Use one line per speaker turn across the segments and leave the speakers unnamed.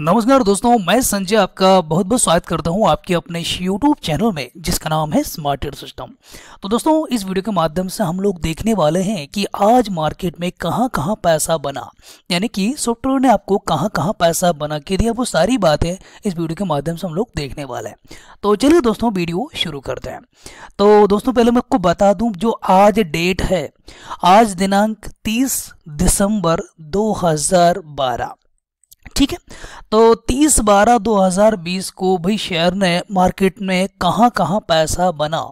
नमस्कार दोस्तों मैं संजय आपका बहुत बहुत स्वागत करता हूं आपके अपने यूट्यूब चैनल में जिसका नाम है एयर सिस्टम तो दोस्तों इस वीडियो के माध्यम से हम लोग देखने वाले हैं कि आज मार्केट में कहां कहां पैसा बना यानी कि सॉफ्टवेयर ने आपको कहां कहां पैसा बना के दिया वो सारी बातें इस वीडियो के माध्यम से हम लोग देखने वाले हैं तो चलिए दोस्तों वीडियो शुरू करते हैं तो दोस्तों पहले मैं आपको बता दूँ जो आज डेट है आज दिनांक तीस दिसंबर दो ठीक है तो 30 बारह 2020 को भाई शेयर ने मार्केट में कहाँ कहाँ पैसा बना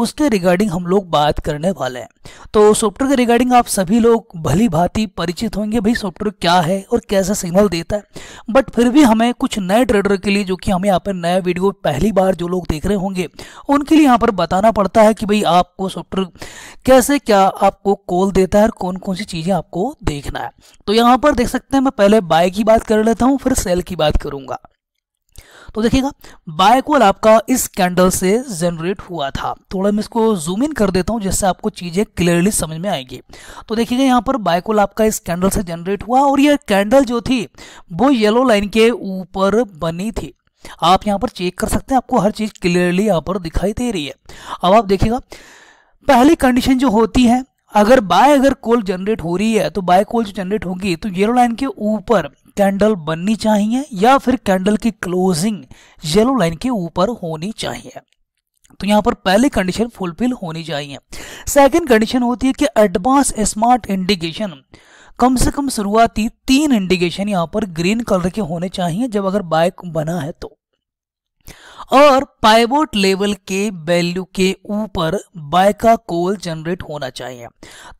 उसके रिगार्डिंग हम लोग बात करने वाले हैं तो सॉफ्टवेयर के रिगार्डिंग आप सभी लोग भली भांति परिचित होंगे भाई सॉफ्टवेयर क्या है और कैसे सिग्नल देता है बट फिर भी हमें कुछ नए ट्रेडर के लिए जो कि हमें यहाँ पर नया वीडियो पहली बार जो लोग देख रहे होंगे उनके लिए यहाँ पर बताना पड़ता है कि भाई आपको सॉफ्टवेयर कैसे क्या आपको कॉल देता है और कौन कौन सी चीज़ें आपको देखना है तो यहाँ पर देख सकते हैं मैं पहले बाय की बात कर लेता हूँ फिर सेल की बात करूंगा तो देखिएगा बायकोल आपका इस कैंडल से जनरेट हुआ था तो थोड़ा मैं इसको जूम इन कर देता हूं जिससे आपको चीजें क्लियरली समझ में आएगी तो देखिएगा यहां पर बायकोल आपका इस कैंडल से जनरेट हुआ और यह कैंडल जो थी वो येलो लाइन के ऊपर बनी थी आप यहां पर चेक कर सकते हैं आपको हर चीज क्लियरली यहां पर दिखाई दे रही है अब आप देखिएगा पहली कंडीशन जो होती है अगर बाय अगर कोल जनरेट हो रही है तो बाय कोल जो जनरेट होगी तो येलो लाइन के ऊपर कैंडल बननी चाहिए या फिर कैंडल की क्लोजिंग येलो लाइन के ऊपर होनी चाहिए तो यहाँ पर पहली कंडीशन फुलफिल होनी चाहिए सेकंड कंडीशन होती है कि एडवांस स्मार्ट इंडिकेशन कम से कम शुरुआती तीन इंडिकेशन यहाँ पर ग्रीन कलर के होने चाहिए जब अगर बाइक बना है तो और पाइवोट लेवल के वैल्यू के ऊपर बाय का कॉल जनरेट होना चाहिए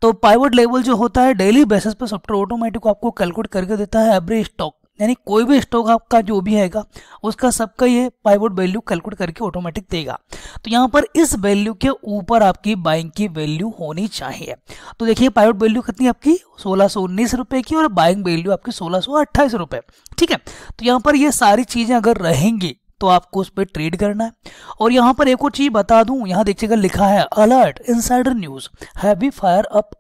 तो पाइवोट लेवल जो होता है डेली बेसिस पर सॉफ्टवेयर ऑटोमेटिक आपको कैलकुलेट करके देता है एवरेज स्टॉक यानी कोई भी स्टॉक आपका जो भी हैगा उसका सबका ये पाइवोट वैल्यू कैलकुलेट करके ऑटोमेटिक देगा तो यहाँ पर इस वैल्यू के ऊपर आपकी बाइंग की वैल्यू होनी चाहिए तो देखिए पाइवोट वैल्यू कितनी आपकी सोलह सौ उन्नीस की और बाइंग वैल्यू आपकी सोलह सौ अट्ठाईस ठीक है तो यहाँ पर ये सारी चीज़ें अगर रहेंगी तो आपको उस पर ट्रेड करना है और यहाँ पर एक और चीज बता दूं यहाँ देखिएगा लिखा है alert insider news heavy fire up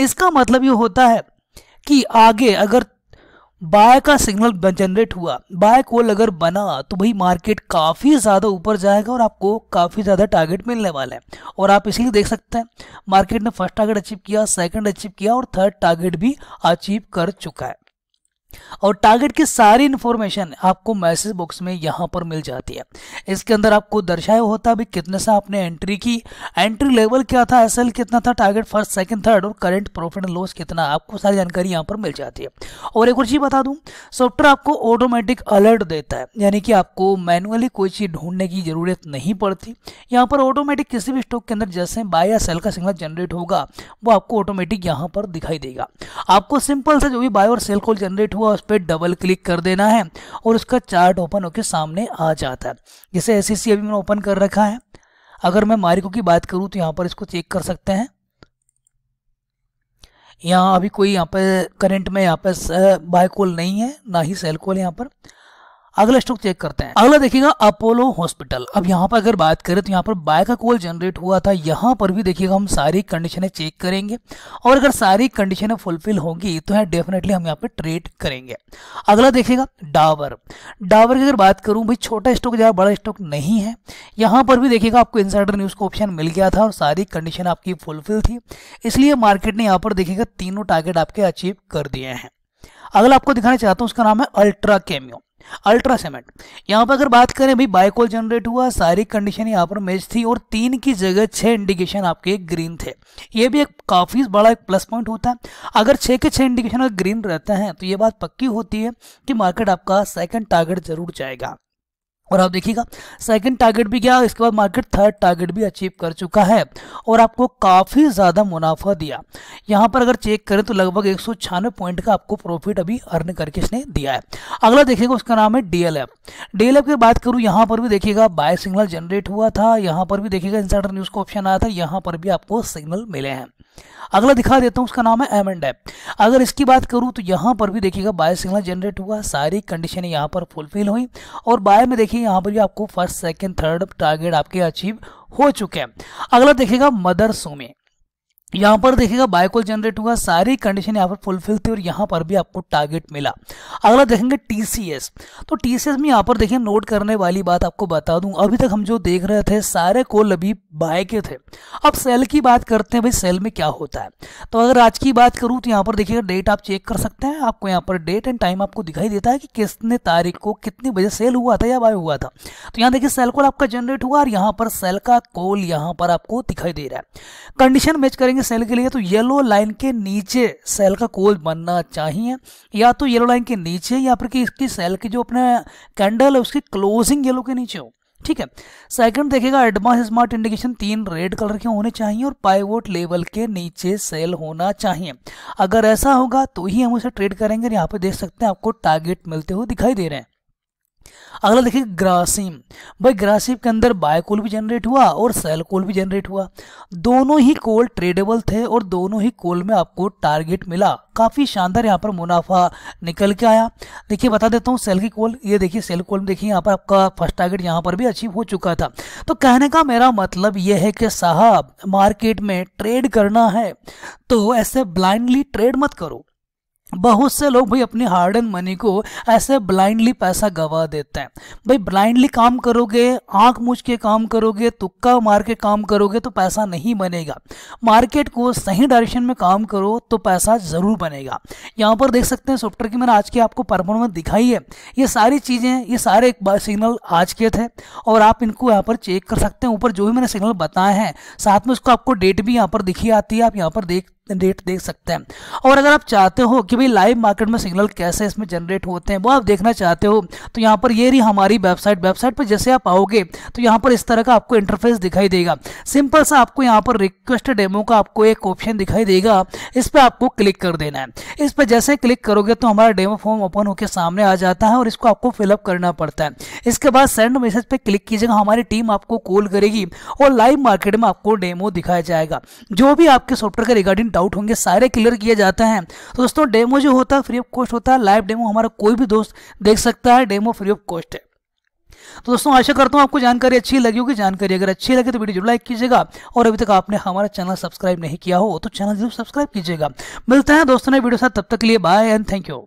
इसका मतलब ये होता है कि आगे अगर बाय का सिग्नल जनरेट हुआ बाय कोल अगर बना तो भाई मार्केट काफ़ी ज़्यादा ऊपर जाएगा और आपको काफ़ी ज़्यादा टारगेट मिलने वाला है और आप इसलिए देख सकते हैं मार्केट ने फर्स्ट टारगेट अचीव किया सेकंड अचीव किया और थर्ड टारगेट भी अचीव कर चुका है और टारगेट की सारी इन्फॉर्मेशन आपको मैसेज बॉक्स में यहाँ पर मिल जाती है इसके अंदर आपको दर्शाया होता भी कितने से आपने एंट्री की एंट्री लेवल क्या था एसएल कितना था टारगेट फर्स्ट सेकंड थर्ड और करंट प्रॉफिट एंड लॉस कितना आपको सारी जानकारी यहाँ पर मिल जाती है और एक और चीज़ बता दूँ सॉफ्टवेयर आपको ऑटोमेटिक अलर्ट देता है यानी कि आपको मैनुअली कोई चीज़ ढूंढने की ज़रूरत नहीं पड़ती यहाँ पर ऑटोमेटिक किसी भी स्टॉक के अंदर जैसे बाय या सेल का सिग्नल जनरेट होगा वो आपको ऑटोमेटिक यहाँ पर दिखाई देगा आपको सिंपल से जो भी बाय और सेल कॉल जनरेट हो होगा उस पर डबल क्लिक कर देना है और उसका चार्ट ओपन होकर सामने आ जाता है जैसे एस अभी मैंने ओपन कर रखा है अगर मैं मारिको की बात करूँ तो यहाँ पर इसको चेक कर सकते हैं यहाँ अभी कोई यहाँ पर करंट में यहाँ पर बाय uh, कॉल नहीं है ना ही सेल कॉल यहाँ पर अगला स्टॉक चेक करते हैं अगला देखिएगा अपोलो हॉस्पिटल अब यहाँ पर अगर बात करें तो यहाँ पर बाय का कॉल जनरेट हुआ था यहाँ पर भी देखिएगा हम सारी कंडीशनें चेक करेंगे और अगर सारी कंडीशनें फुलफिल होगी तो है डेफिनेटली हम यहाँ पे ट्रेड करेंगे अगला देखिएगा डावर डावर की अगर बात करूँ भाई छोटा स्टॉक ज़्यादा बड़ा स्टॉक नहीं है यहाँ पर भी देखिएगा आपको इंसाइडर न्यूज़ का ऑप्शन मिल गया था और सारी कंडीशन आपकी फुलफिल थी इसलिए मार्केट ने यहाँ पर देखिएगा तीनों टारगेट आपके अचीव कर दिए हैं अगला आपको दिखाना चाहता हूँ उसका नाम है अल्ट्रा कैमियो अल्ट्रा सीमेंट यहाँ पर अगर बात करें भाई बायकोल जनरेट हुआ सारी कंडीशन यहाँ पर मैच थी और तीन की जगह छः इंडिकेशन आपके ग्रीन थे ये भी एक काफ़ी बड़ा एक प्लस पॉइंट होता है अगर छः के छः इंडिकेशन अगर ग्रीन रहते हैं तो ये बात पक्की होती है कि मार्केट आपका सेकेंड टारगेट जरूर जाएगा और आप देखिएगा सेकंड टारगेट भी गया इसके बाद मार्केट थर्ड टारगेट भी अचीव कर चुका है और आपको काफ़ी ज़्यादा मुनाफा दिया यहाँ पर अगर चेक करें तो लगभग एक पॉइंट का आपको प्रॉफिट अभी अर्न करके इसने दिया है अगला देखिएगा उसका नाम है डी एल की बात करूँ यहाँ पर भी देखिएगा बाय सिग्नल जनरेट हुआ था यहाँ पर भी देखिएगा इंसाइडर न्यूज़ का ऑप्शन आया था यहाँ पर भी आपको सिग्नल मिले हैं अगला दिखा देता हूँ उसका नाम है एम एंड एप अगर इसकी बात करूँ तो यहाँ पर भी देखिएगा बाय सिग्नल जनरेट हुआ सारी कंडीशन यहाँ पर फुलफिल हुई और बाय में देखिए यहाँ पर भी आपको फर्स्ट सेकेंड थर्ड टारगेट आपके अचीव हो चुके हैं अगला देखेगा मदर सोमे यहाँ पर देखेगा बायकोल जनरेट हुआ सारी कंडीशन यहाँ पर फुलफिल थी और यहाँ पर भी आपको टारगेट मिला अगला देखेंगे टीसीएस तो टीसीएस में यहाँ पर देखिए नोट करने वाली बात आपको बता दूं अभी तक हम जो देख रहे थे सारे कॉल अभी बाय के थे अब सेल की बात करते हैं भाई सेल में क्या होता है तो अगर आज की बात करूँ तो यहाँ पर देखिएगा डेट आप चेक कर सकते हैं आपको यहाँ पर डेट एंड टाइम आपको दिखाई देता है कि किसने तारीख को कितने बजे सेल हुआ था या बाय हुआ था तो यहाँ देखिए सेल कॉल आपका जनरेट हुआ और यहाँ पर सेल का कॉल यहाँ पर आपको दिखाई दे रहा है कंडीशन मैच करेंगे सेल के लिए तो येलो लाइन के नीचे सेल का कोल बनना चाहिए या तो येलो लाइन के नीचे या फिर कि इसकी सेल की जो अपने कैंडल है उसकी क्लोजिंग येलो के नीचे हो ठीक है सेकंड देखेगा एडवांस स्मार्ट इंडिकेशन तीन रेड कलर के होने चाहिए और पाइवोट लेवल के नीचे सेल होना चाहिए अगर ऐसा होगा तो ही हम उसे ट्रेड करेंगे यहाँ पे देख सकते हैं आपको टारगेट मिलते हुए दिखाई दे रहे हैं अगला देखिए ग्रासिम भाई ग्रासिम के अंदर बाय कोल भी जनरेट हुआ और सेल कोल भी जनरेट हुआ दोनों ही कोल ट्रेडेबल थे और दोनों ही कोल में आपको टारगेट मिला काफ़ी शानदार यहाँ पर मुनाफा निकल के आया देखिए बता देता हूँ सेल की कोल ये देखिए सेल कोल में देखिए यहाँ पर आपका फर्स्ट टारगेट यहाँ पर भी अचीव हो चुका था तो कहने का मेरा मतलब ये है कि साहब मार्केट में ट्रेड करना है तो ऐसे ब्लाइंडली ट्रेड मत करो बहुत से लोग भाई अपनी हार्ड एंड मनी को ऐसे ब्लाइंडली पैसा गवा देते हैं भाई ब्लाइंडली काम करोगे आंख मूझ के काम करोगे तुक्का मार के काम करोगे तो पैसा नहीं बनेगा मार्केट को सही डायरेक्शन में काम करो तो पैसा ज़रूर बनेगा यहाँ पर देख सकते हैं सॉफ्टवेयर की मैंने आज की आपको परफॉर्मेंस दिखाई है ये सारी चीज़ें ये सारे सिग्नल आज के थे और आप इनको यहाँ पर चेक कर सकते हैं ऊपर जो भी मैंने सिग्नल बताए हैं साथ में उसको आपको डेट भी यहाँ पर दिखी आती है आप यहाँ पर देख रेट देख सकते हैं और अगर आप चाहते हो कि भाई लाइव मार्केट में सिग्नल कैसे इसमें जनरेट होते हैं वो आप देखना चाहते हो तो यहाँ पर ये रही हमारी वेबसाइट वेबसाइट पर जैसे आप आओगे तो यहाँ पर इस तरह का आपको इंटरफेस दिखाई देगा सिंपल सा आपको यहाँ पर रिक्वेस्ट डेमो का आपको एक ऑप्शन दिखाई देगा इस पर आपको क्लिक कर देना है इस पर जैसे क्लिक करोगे तो हमारा डेमो फॉर्म ओपन होकर सामने आ जाता है और इसको आपको फिलअप करना पड़ता है इसके बाद सेंड मैसेज पर क्लिक कीजिएगा हमारी टीम आपको कॉल करेगी और लाइव मार्केट में आपको डेमो दिखाया जाएगा जो भी आपके सॉफ्टवेयर के रिगार्डिंग डाउट होंगे सारे क्लियर किए जाते हैं तो दोस्तों डेमो जो होता है फ्री ऑफ कॉस्ट होता है लाइव डेमो हमारा कोई भी दोस्त देख सकता है डेमो फ्री ऑफ कॉस्ट है तो दोस्तों आशा करता हूं आपको जानकारी अच्छी लगी होगी जानकारी अगर अच्छी लगे तो वीडियो जरूर लाइक कीजिएगा और अभी तक आपने हमारा चैनल सब्सक्राइब नहीं किया हो तो चैनल जरूर सब्सक्राइब कीजिएगा मिलते हैं दोस्तों ने वीडियो साथ तब तक लिए बाय एंड थैंक यू